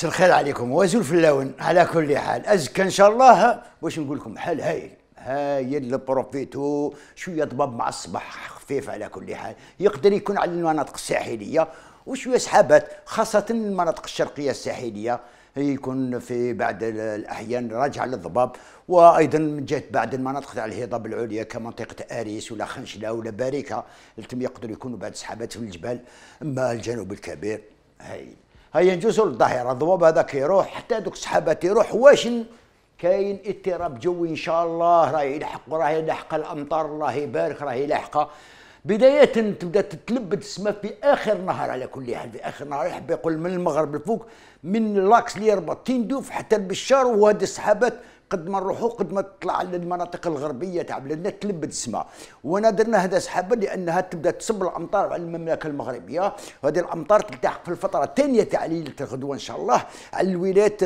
مساء الخير عليكم في اللون على كل حال ازكى ان شاء الله واش نقول لكم حال هايل هايل بروفيتو شويه ضباب مع الصباح خفيف على كل حال يقدر يكون على المناطق الساحليه وشويه سحابات خاصه المناطق الشرقيه الساحليه يكون في بعض الاحيان راجع للضباب وايضا من جهه بعض المناطق تاع الهضاب العليا كمنطقه اريس ولا خنشله ولا باريكه التم يقدروا يكونوا بعد سحابات في الجبال اما الجنوب الكبير هايل هيا نجوزو للظاهرة الضباب هذاك يروح حتى دوك السحابات يروح واش كاين اضطراب جوي ان شاء الله راه يلحق راه يلحق الامطار الله يبارك راه يلحقها بداية تبدا تتلبد السماء في اخر نهار على كل حال في اخر نهار يحب يقول من المغرب الفوق من لاكس اللي يربط تندوف حتى البشار وهذه السحابات قد ما نروحوا قد ما تطلع للمناطق الغربيه تاع بلادنا تلبد السماء وانا درنا هذا سحابه لانها تبدا تصب الامطار على المملكه المغربيه هذه الامطار تلتحق في الفتره الثانيه تاع ليله الغدوه ان شاء الله على الولايات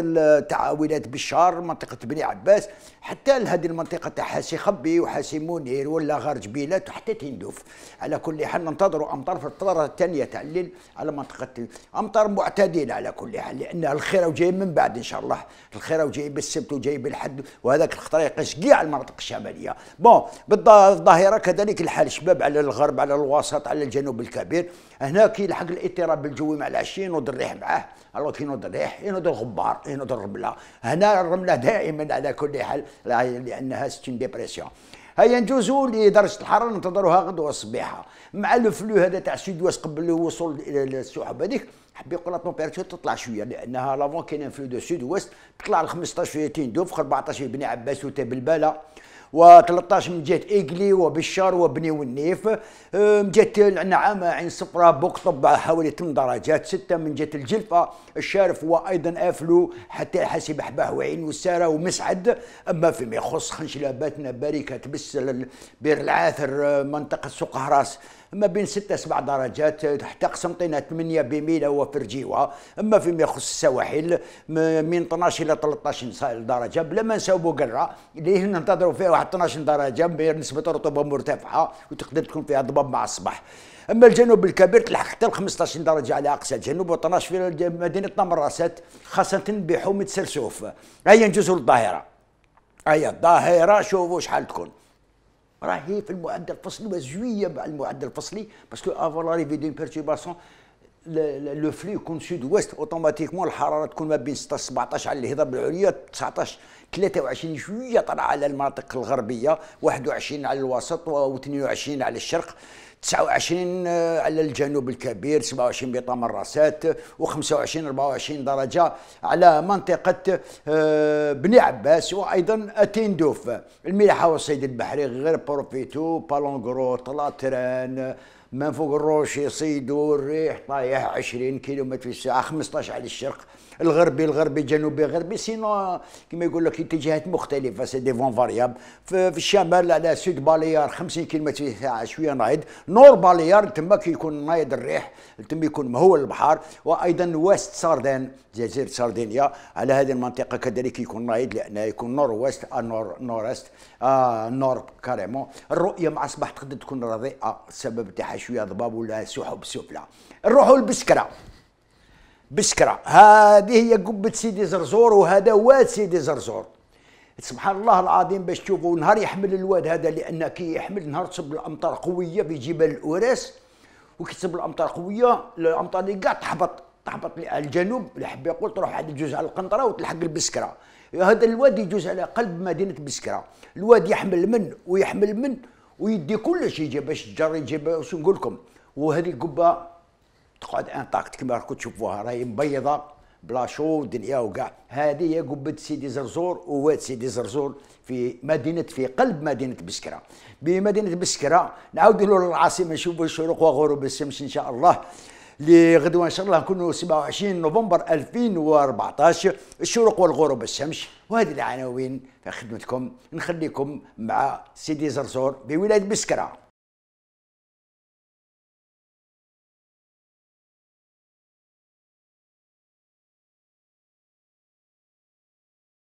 تاع ولايه بشار منطقه بني عباس حتى لهذه المنطقه تاع حاسي خبي وحاسي منير ولا غار جبيلات وحتى تندوف على كل حال ننتظروا امطار في الفتره الثانيه تاع الليل على منطقه امطار معتدله على كل حال لان الخير وجاي من بعد ان شاء الله الخير وجاي بالسبت وجاي بالحد وهذاك الخطر يقيس كاع المناطق الشماليه بون بالظاهره كذلك الحال شباب على الغرب على الوسط على الجنوب الكبير هنا كيلحق الاضطراب الجوي مع العشيه ينوض الريح معاه الله ينوض الريح ينوض الغبار ينوض الرمله هنا الرمله دائما على كل حال لانها ستين ديبرسيون هيا نجوزو لدرجه الحراره ننتظروها غدوه الصبيحه مع الفلو هذا تاع سيد واس قبل الوصول الى السحب هذيك حب يقول لا تومبيراتور تطلع شويه لانها لافون كاين فلو دو سيد واس تطلع ل 15 30 دو 14 بني عباس وتا بالباله و13 من جهه ايقلي وبشار وبني والنيف من جهه النعامة عين صفرة بقطب حوالي 8 درجات 6 من جهه الجلفه الشارف وايضا افلو حتى حسب بحباه وعين والساره ومسعد اما فيما يخص خنشلاباتنا باركه بس بير العاثر منطقه سوق هراس ما بين ستة سبع درجات حتى قسنطينة 8 بميلة وفرجيوة أما فيما يخص السواحل من 12 إلى 13 درجة بلا ما نساو بوكرة اللي ننتظروا فيها واحد 12 درجة بنسبة رطوبة مرتفعة وتقدر تكون فيها ضباب مع الصباح اما الجنوب الكبير تلحق حتى ل 15 درجه على اقصى الجنوب و12 في مدينه نمراسات خاصه بحومه سرسوف هيا نجوزوا للظاهره هيا الظاهره شوفوا شحال تكون راهي في المعدل الفصلي وزويه مع المعدل الفصلي باسكو افون لاريفي دون بيرتيباسيون لو فلو يكون سود ويست اوتوماتيكمون الحراره تكون ما بين 16 17 على الهضاب العليا 19 23 شويه طالعه على المناطق الغربيه 21 على الوسط و22 على الشرق 29 آه، على الجنوب الكبير 27 بطام الراسات و25 24 درجه على منطقه آه، بني عباس وايضا تندوف الملاحه والصيد البحري غير بروفيتو بالونغرو طلاتران من فوق الروش يصيدوا الريح طايح 20 كيلو في الساعه 15 على الشرق الغربي الغربي جنوبي غربي سينو كما يقول لك اتجاهات مختلفه سي دي فون فارياب في, الشمال على سود باليار 50 كيلو في الساعه شويه نايض نور باليار تما كيكون نايض الريح تما يكون مهول البحر وايضا ويست ساردين جزيره ساردينيا على هذه المنطقه كذلك يكون نايض لأنه يكون نور ويست آه، نور نور است آه نور كاريمون الرؤيه مع الصباح تقدر تكون رضيئة السبب آه، تاعها شويه ضباب ولا سحب سفلى نروحوا للبسكره بسكره هذه هي قبه سيدي زرزور وهذا واد سيدي زرزور سبحان الله العظيم باش تشوفوا نهار يحمل الواد هذا لان كي يحمل نهار تصب الامطار قويه في جبال الاوراس وكي تصب الامطار قويه الامطار اللي كاع تحبط تحبط على الجنوب اللي حب يقول تروح على تجوز على القنطره وتلحق البسكره هذا الوادي يجوز على قلب مدينه بسكره الوادي يحمل من ويحمل من ويدي شيء يجي باش الجار يجي باش نقول لكم وهذه القبه تقعد انتاكت كما راكم تشوفوها راهي مبيضه بلا شو ودنيا وكاع هذه هي قبه سيدي زرزور وواد سيدي زرزور في مدينه في قلب مدينه بسكره بمدينه بسكره نعاودوا له العاصمه نشوفوا الشروق وغروب الشمس ان شاء الله لغدوة إن شاء الله نكونوا 27 نوفمبر 2014 الشروق والغروب الشمس وهذه العناوين في خدمتكم نخليكم مع سيدي زرزور بولاية بسكرة